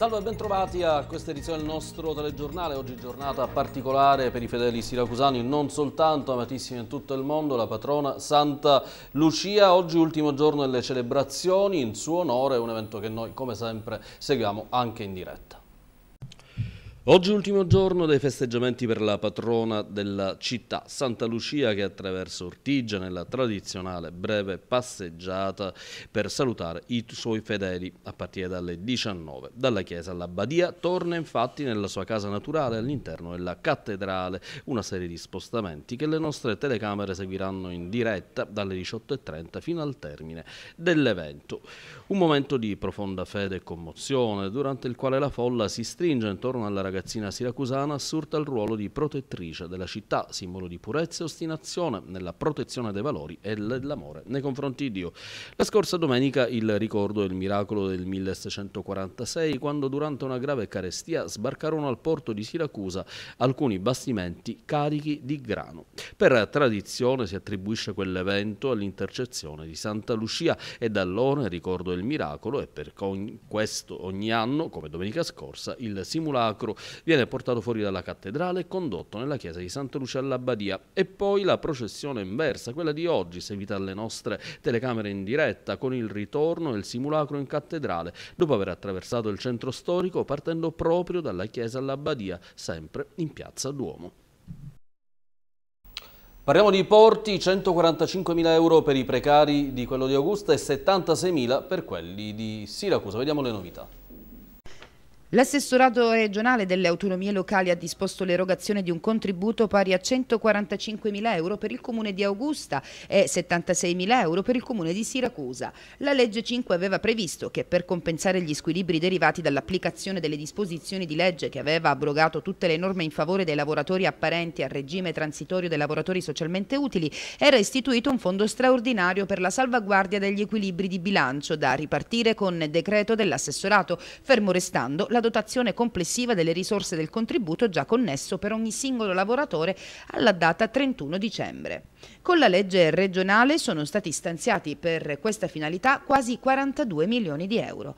Salve e bentrovati a questa edizione del nostro telegiornale. Oggi giornata particolare per i fedeli siracusani, non soltanto, amatissimi in tutto il mondo, la patrona Santa Lucia. Oggi ultimo giorno delle celebrazioni in suo onore, un evento che noi come sempre seguiamo anche in diretta. Oggi ultimo giorno dei festeggiamenti per la patrona della città, Santa Lucia, che attraverso Ortigia nella tradizionale breve passeggiata per salutare i suoi fedeli a partire dalle 19. Dalla chiesa all'abbadia torna infatti nella sua casa naturale all'interno della cattedrale, una serie di spostamenti che le nostre telecamere seguiranno in diretta dalle 18.30 fino al termine dell'evento. Un momento di profonda fede e commozione durante il quale la folla si stringe intorno alla ragazza ragazzina siracusana assurta il ruolo di protettrice della città, simbolo di purezza e ostinazione nella protezione dei valori e dell'amore nei confronti di Dio. La scorsa domenica il ricordo del miracolo del 1646, quando durante una grave carestia sbarcarono al porto di Siracusa alcuni bastimenti carichi di grano. Per tradizione si attribuisce quell'evento all'intercezione di Santa Lucia e da allora il ricordo del miracolo e per questo ogni anno, come domenica scorsa, il simulacro Viene portato fuori dalla cattedrale e condotto nella chiesa di Santa Lucia all'Abbadia. E poi la processione inversa, quella di oggi, seguita dalle nostre telecamere in diretta, con il ritorno e il simulacro in cattedrale, dopo aver attraversato il centro storico partendo proprio dalla chiesa all'Abbadia, sempre in piazza Duomo. Parliamo di porti, 145.000 euro per i precari di quello di Augusta e 76.000 per quelli di Siracusa. Vediamo le novità. L'assessorato regionale delle autonomie locali ha disposto l'erogazione di un contributo pari a 145.000 euro per il comune di Augusta e 76.000 euro per il comune di Siracusa. La legge 5 aveva previsto che per compensare gli squilibri derivati dall'applicazione delle disposizioni di legge che aveva abrogato tutte le norme in favore dei lavoratori apparenti al regime transitorio dei lavoratori socialmente utili, era istituito un fondo straordinario per la salvaguardia degli equilibri di bilancio da ripartire con decreto dell'assessorato, fermo restando la la dotazione complessiva delle risorse del contributo già connesso per ogni singolo lavoratore alla data 31 dicembre. Con la legge regionale sono stati stanziati per questa finalità quasi 42 milioni di euro.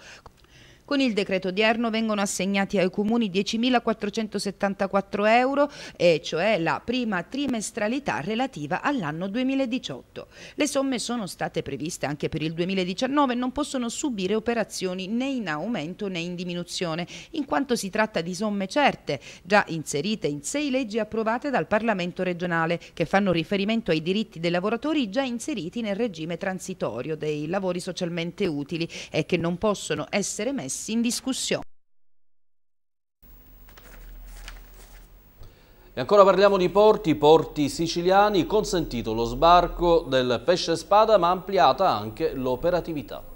Con il decreto odierno vengono assegnati ai comuni 10.474 euro, e cioè la prima trimestralità relativa all'anno 2018. Le somme sono state previste anche per il 2019 e non possono subire operazioni né in aumento né in diminuzione, in quanto si tratta di somme certe, già inserite in sei leggi approvate dal Parlamento regionale, che fanno riferimento ai diritti dei lavoratori già inseriti nel regime transitorio dei lavori socialmente utili e che non possono essere messi messi in discussione. E ancora parliamo di porti, porti siciliani, consentito lo sbarco del pesce spada ma ampliata anche l'operatività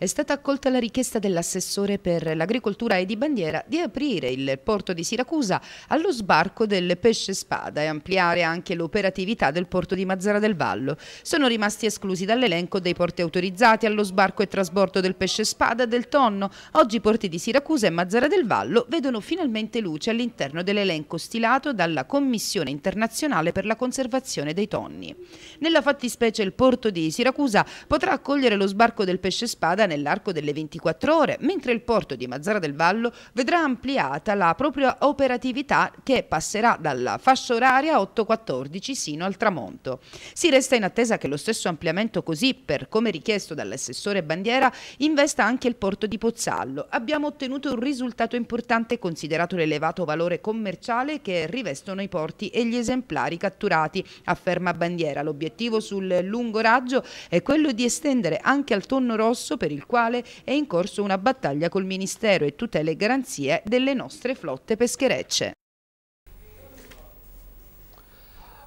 è stata accolta la richiesta dell'assessore per l'agricoltura e di bandiera di aprire il porto di Siracusa allo sbarco del pesce spada e ampliare anche l'operatività del porto di Mazzara del Vallo. Sono rimasti esclusi dall'elenco dei porti autorizzati allo sbarco e trasbordo del pesce spada e del tonno. Oggi i porti di Siracusa e Mazzara del Vallo vedono finalmente luce all'interno dell'elenco stilato dalla Commissione internazionale per la conservazione dei tonni. Nella fattispecie il porto di Siracusa potrà accogliere lo sbarco del pesce spada nell'arco delle 24 ore, mentre il porto di Mazzara del Vallo vedrà ampliata la propria operatività che passerà dalla fascia oraria 8.14 sino al tramonto. Si resta in attesa che lo stesso ampliamento così, per come richiesto dall'assessore Bandiera, investa anche il porto di Pozzallo. Abbiamo ottenuto un risultato importante considerato l'elevato valore commerciale che rivestono i porti e gli esemplari catturati, afferma Bandiera. L'obiettivo sul lungo raggio è quello di estendere anche al tonno rosso per il il quale è in corso una battaglia col Ministero e tutele e garanzie delle nostre flotte pescherecce.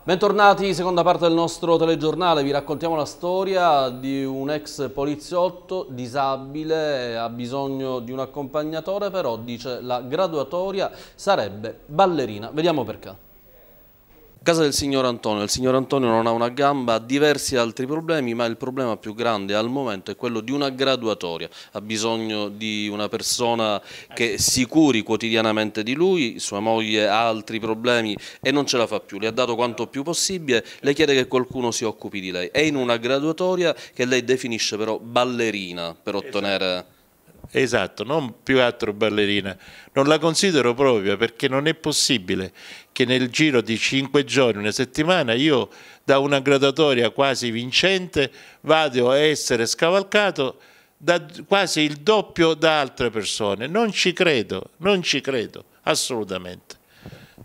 Bentornati, seconda parte del nostro telegiornale, vi raccontiamo la storia di un ex poliziotto disabile, ha bisogno di un accompagnatore, però dice la graduatoria sarebbe ballerina, vediamo perché. Casa del signor Antonio. Il signor Antonio non ha una gamba, ha diversi altri problemi, ma il problema più grande al momento è quello di una graduatoria. Ha bisogno di una persona che si curi quotidianamente di lui, sua moglie ha altri problemi e non ce la fa più. Le ha dato quanto più possibile, le chiede che qualcuno si occupi di lei. È in una graduatoria che lei definisce però ballerina per ottenere... Esatto esatto, non più altro ballerina, non la considero propria perché non è possibile che nel giro di cinque giorni, una settimana, io da una gradatoria quasi vincente vado a essere scavalcato da quasi il doppio da altre persone. Non ci credo, non ci credo, assolutamente.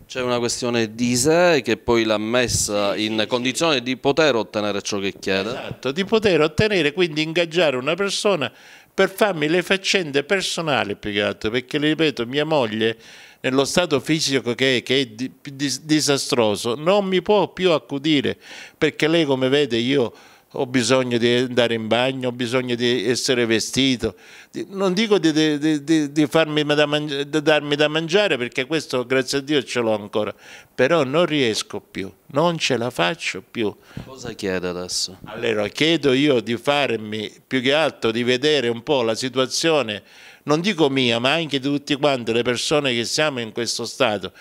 C'è una questione di sé che poi l'ha messa in condizione di poter ottenere ciò che chiede. Esatto, di poter ottenere, quindi ingaggiare una persona per farmi le faccende personali più che altro, perché le ripeto, mia moglie nello stato fisico che è, che è di, di, disastroso non mi può più accudire, perché lei come vede io ho bisogno di andare in bagno, ho bisogno di essere vestito, non dico di, di, di, di farmi da mangiare, darmi da mangiare perché questo grazie a Dio ce l'ho ancora, però non riesco più, non ce la faccio più. Cosa chiede adesso? Allora chiedo io di farmi più che altro, di vedere un po' la situazione, non dico mia ma anche di tutti quanti le persone che siamo in questo stato,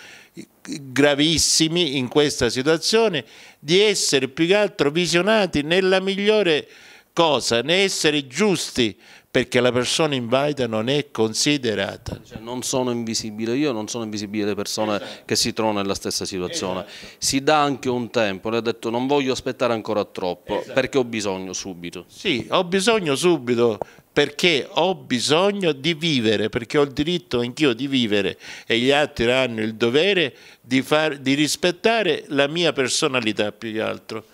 gravissimi in questa situazione, di essere più che altro visionati nella migliore cosa, né essere giusti, perché la persona invalida non è considerata. Cioè, non sono invisibile io, non sono invisibile le persone esatto. che si trovano nella stessa situazione. Esatto. Si dà anche un tempo, lei ha detto non voglio aspettare ancora troppo, esatto. perché ho bisogno subito. Sì, ho bisogno subito, perché ho bisogno di vivere, perché ho il diritto anch'io di vivere e gli altri hanno il dovere di, far, di rispettare la mia personalità più che altro.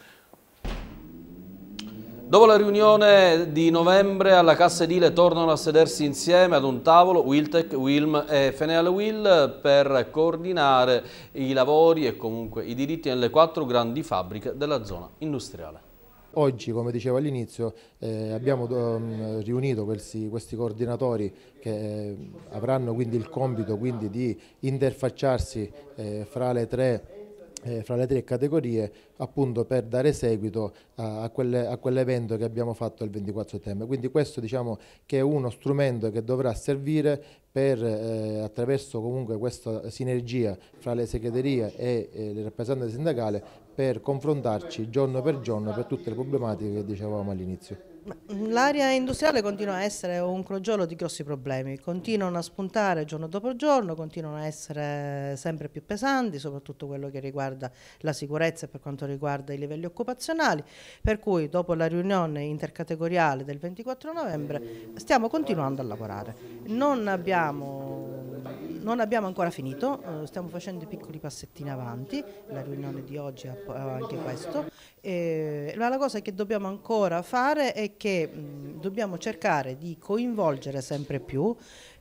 Dopo la riunione di novembre alla Cassa Edile tornano a sedersi insieme ad un tavolo Wiltec, Wilm e Feneal Will per coordinare i lavori e comunque i diritti nelle quattro grandi fabbriche della zona industriale. Oggi, come dicevo all'inizio, eh, abbiamo um, riunito questi, questi, coordinatori che eh, avranno quindi il compito quindi, di interfacciarsi eh, fra le tre eh, fra le tre categorie appunto per dare seguito a, a quell'evento che abbiamo fatto il 24 settembre. Quindi questo diciamo che è uno strumento che dovrà servire per, eh, attraverso comunque questa sinergia fra le segreterie e eh, le rappresentanze sindacali per confrontarci giorno per giorno per tutte le problematiche che dicevamo all'inizio. L'area industriale continua a essere un crogiolo di grossi problemi, continuano a spuntare giorno dopo giorno, continuano a essere sempre più pesanti, soprattutto quello che riguarda la sicurezza e per quanto riguarda i livelli occupazionali, per cui dopo la riunione intercategoriale del 24 novembre stiamo continuando a lavorare. Non abbiamo non abbiamo ancora finito, eh, stiamo facendo i piccoli passettini avanti, la riunione di oggi è anche questo, eh, ma la cosa che dobbiamo ancora fare è che mh, mm, dobbiamo cercare di coinvolgere sempre più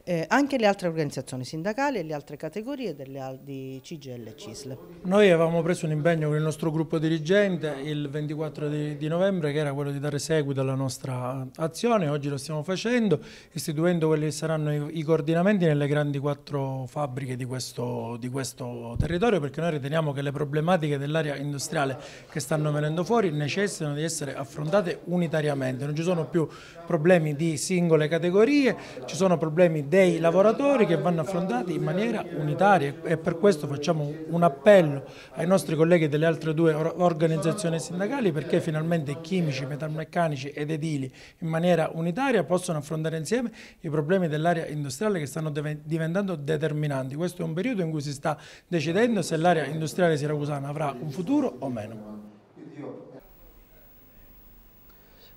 eh, anche le altre organizzazioni sindacali e le altre categorie delle, di CGL e CISL. Noi avevamo preso un impegno con il nostro gruppo dirigente il 24 di, di, novembre che era quello di dare seguito alla nostra eh, azione, oggi lo stiamo facendo istituendo quelli che saranno i, i coordinamenti nelle grandi quattro fabbriche di questo, di questo territorio perché noi riteniamo che le problematiche dell'area industriale che stanno venendo fuori necessitano di essere affrontate unitariamente, non ci sono più problemi di singole categorie, ci sono problemi di dei lavoratori che vanno affrontati in maniera unitaria e per questo facciamo un appello ai nostri colleghi delle altre due organizzazioni sindacali perché finalmente chimici, metalmeccanici ed edili in maniera unitaria possono affrontare insieme i problemi dell'area industriale che stanno diventando determinanti. Questo è un periodo in cui si sta decidendo se l'area industriale siracusana avrà un futuro o meno.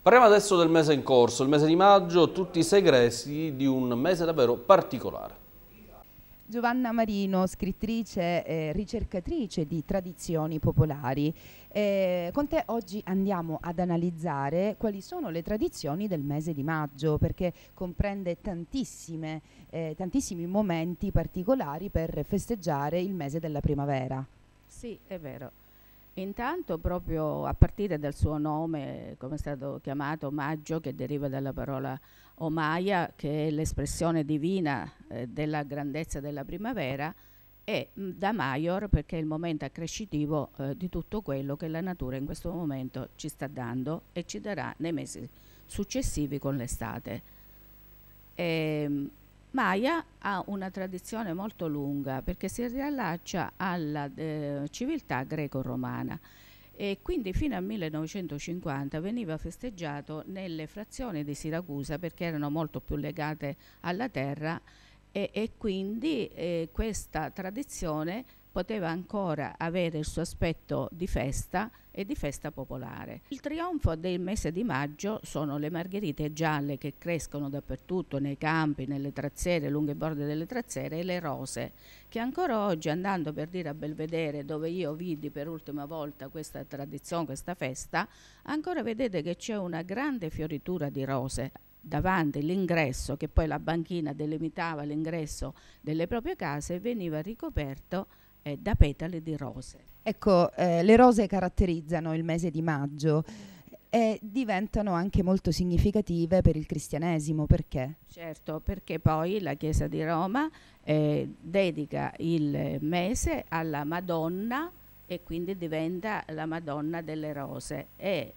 Parliamo adesso del mese in corso, il mese di maggio, tutti i segreti di un mese davvero particolare. Giovanna Marino, scrittrice e ricercatrice di tradizioni popolari. Eh, con te oggi andiamo ad analizzare quali sono le tradizioni del mese di maggio, perché comprende eh, tantissimi momenti particolari per festeggiare il mese della primavera. Sì, è vero. Intanto proprio a partire dal suo nome, come è stato chiamato, omaggio, che deriva dalla parola omaia, che è l'espressione divina eh, della grandezza della primavera, e mm, da Maior perché è il momento accrescitivo eh, di tutto quello che la natura in questo momento ci sta dando e ci darà nei mesi successivi con l'estate. Ehm, Maia ha una tradizione molto lunga perché si riallaccia alla eh, civiltà greco-romana e quindi fino al 1950 veniva festeggiato nelle frazioni di Siracusa perché erano molto più legate alla terra e, e quindi eh, questa tradizione poteva ancora avere il suo aspetto di festa e di festa popolare. Il trionfo del mese di maggio sono le margherite gialle che crescono dappertutto, nei campi, nelle trazzere, lungo i bordi delle trazzere, e le rose, che ancora oggi andando per dire a Belvedere, dove io vidi per ultima volta questa tradizione, questa festa, ancora vedete che c'è una grande fioritura di rose davanti l'ingresso, che poi la banchina delimitava l'ingresso delle proprie case, veniva ricoperto eh, da petali di rose. Ecco, eh, le rose caratterizzano il mese di maggio e diventano anche molto significative per il cristianesimo, perché? Certo, perché poi la Chiesa di Roma eh, dedica il mese alla Madonna e quindi diventa la Madonna delle rose e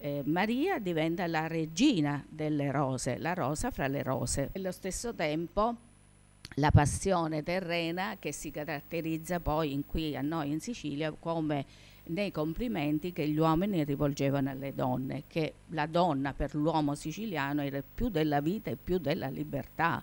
eh, Maria diventa la regina delle rose, la rosa fra le rose. Allo stesso tempo la passione terrena che si caratterizza poi in qui a noi in Sicilia come nei complimenti che gli uomini rivolgevano alle donne, che la donna per l'uomo siciliano era più della vita e più della libertà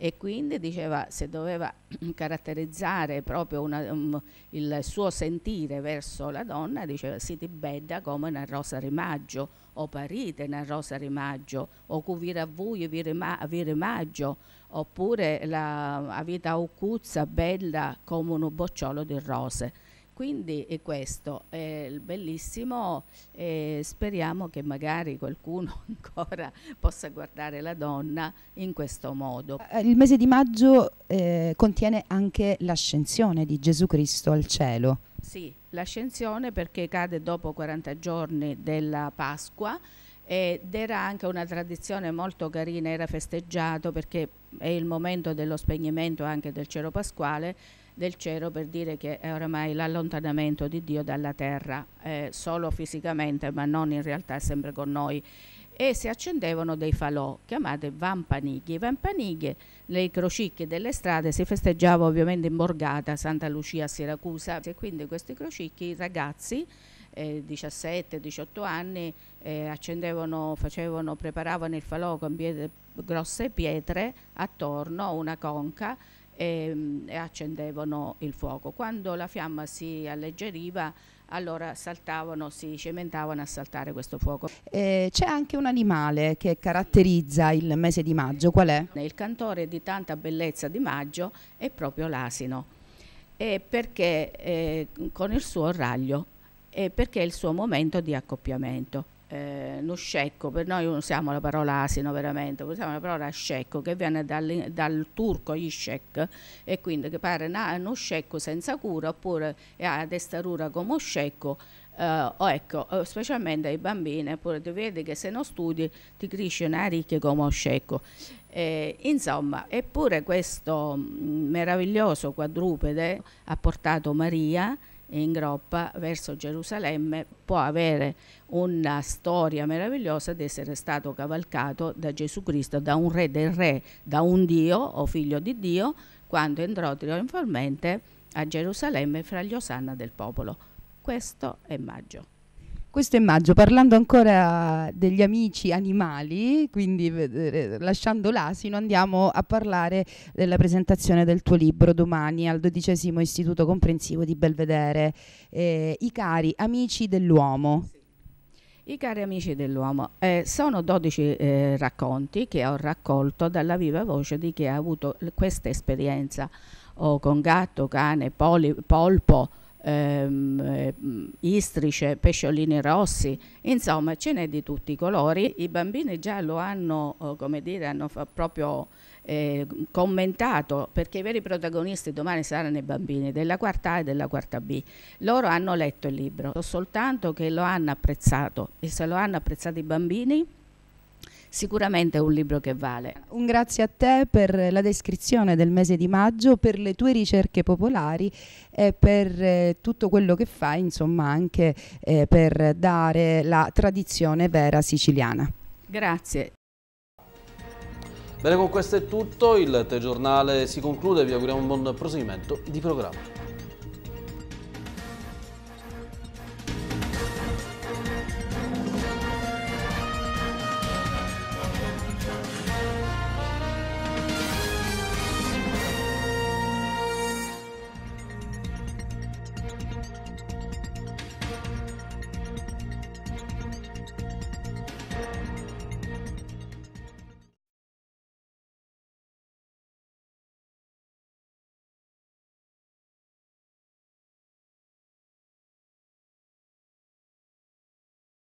e quindi diceva se doveva caratterizzare proprio una, um, il suo sentire verso la donna, diceva si ti bedda come una rosa rimaggio o parite una rosa rimaggio o cuvira vui vi, rima, vi rimaggio oppure la, la vita occuzza bella come un bocciolo di rose. Quindi è questo, è bellissimo, eh, speriamo che magari qualcuno ancora possa guardare la donna in questo modo. Eh, il mese di maggio eh, contiene anche l'ascensione di Gesù Cristo al cielo. Sì, l'ascensione perché cade dopo 40 giorni della Pasqua ed era anche una tradizione molto carina, era festeggiato perché è il momento dello spegnimento anche del cielo pasquale del cielo per dire che è oramai l'allontanamento di Dio dalla terra, eh, solo fisicamente ma non in realtà sempre con noi. E si accendevano dei falò chiamati vampanighi. I vampanighi, nei crocicchi delle strade, si festeggiava ovviamente in Borgata, Santa Lucia a Siracusa. E quindi questi crocicchi, i ragazzi, eh, 17-18 anni, eh, accendevano, facevano, preparavano il falò con pietre, grosse pietre attorno, una conca, e, ehm, e accendevano il fuoco. Quando la fiamma si alleggeriva allora saltavano, si cementavano a saltare questo fuoco. Eh, c'è anche un animale che caratterizza il mese di maggio, qual è? Il cantore di tanta bellezza di maggio è proprio l'asino, perché eh, con il suo raglio, perché è il suo momento di accoppiamento eh, uno scecco, per noi usiamo la parola asino veramente, usiamo la parola scecco che viene dal, dal turco gli scec e quindi che pare uno scecco senza cura oppure ha la testarura come scecco Uh, oh, ecco, eh, specialmente ai bambini, pure tu vedi che se non studi ti cresce una ricca come un scecco. Eh, insomma, eppure questo mh, mm, meraviglioso quadrupede ha portato Maria in groppa verso Gerusalemme può avere una storia meravigliosa di essere stato cavalcato da Gesù Cristo, da un re del re, da un Dio o figlio di Dio, quando entrò trionfalmente a Gerusalemme fra gli osanna del popolo. Questo è maggio. Questo è maggio, parlando ancora degli amici animali, quindi eh, lasciando l'asino, andiamo a parlare della presentazione del tuo libro domani al dodicesimo Istituto Comprensivo di Belvedere. Eh, I cari amici dell'uomo. I cari amici dell'uomo, eh, sono 12 eh, racconti che ho raccolto dalla viva voce di chi ha avuto questa esperienza oh, con gatto, cane, poli, polpo ehm, eh, istrice, pesciolini rossi, insomma ce n'è di tutti i colori. I bambini già lo hanno, eh, come dire, hanno proprio eh, commentato, perché i veri protagonisti domani saranno i bambini della quarta A e della quarta B. Loro hanno letto il libro, soltanto che lo hanno apprezzato e se lo hanno apprezzato i bambini sicuramente è un libro che vale. Un grazie a te per la descrizione del mese di maggio, per le tue ricerche popolari e per eh, tutto quello che fai, insomma anche eh, per dare la tradizione vera siciliana. Grazie. Bene, con questo è tutto, il telegiornale si conclude, vi auguriamo un buon proseguimento di programma.